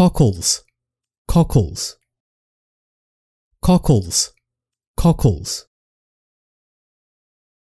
cockles, cockles, cockles, cockles.